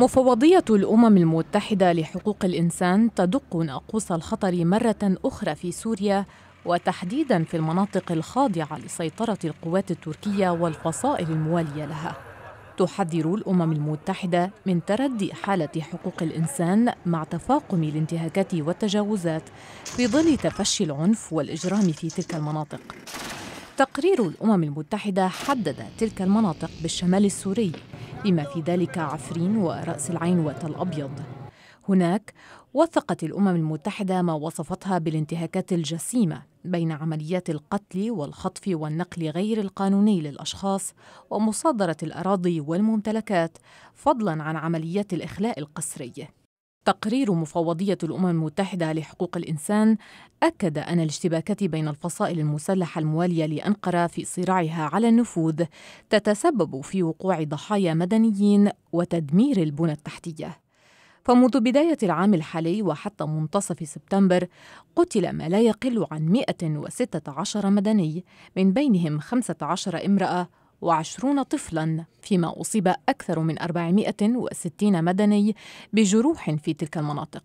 مفوضية الأمم المتحدة لحقوق الإنسان تدق ناقوس الخطر مرة أخرى في سوريا وتحديدا في المناطق الخاضعة لسيطرة القوات التركية والفصائل الموالية لها. تحذر الأمم المتحدة من تردي حالة حقوق الإنسان مع تفاقم الانتهاكات والتجاوزات في ظل تفشي العنف والإجرام في تلك المناطق. تقرير الأمم المتحدة حدد تلك المناطق بالشمال السوري بما في ذلك عفرين ورأس العين وتل أبيض هناك وثقت الأمم المتحدة ما وصفتها بالانتهاكات الجسيمة بين عمليات القتل والخطف والنقل غير القانوني للأشخاص ومصادرة الأراضي والممتلكات فضلاً عن عمليات الإخلاء القسري تقرير مفوضية الأمم المتحدة لحقوق الإنسان أكد أن الاشتباكات بين الفصائل المسلحة الموالية لأنقرة في صراعها على النفوذ تتسبب في وقوع ضحايا مدنيين وتدمير البنى التحتية. فمنذ بداية العام الحالي وحتى منتصف سبتمبر قتل ما لا يقل عن 116 مدني من بينهم 15 امرأة وعشرون طفلا فيما أصيب أكثر من 460 مدني بجروح في تلك المناطق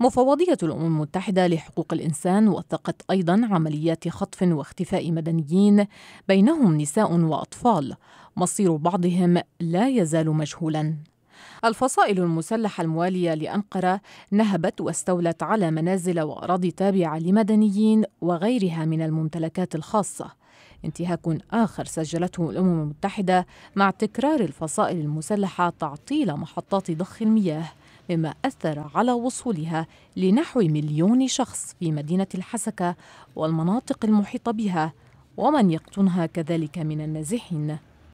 مفوضية الأمم المتحدة لحقوق الإنسان وثقت أيضا عمليات خطف واختفاء مدنيين بينهم نساء وأطفال مصير بعضهم لا يزال مجهولا الفصائل المسلحة الموالية لأنقرة نهبت واستولت على منازل وأراضي تابعة لمدنيين وغيرها من الممتلكات الخاصة انتهاك آخر سجلته الأمم المتحدة مع تكرار الفصائل المسلحة تعطيل محطات ضخ المياه مما أثر على وصولها لنحو مليون شخص في مدينة الحسكة والمناطق المحيطة بها ومن يقطنها كذلك من النازحين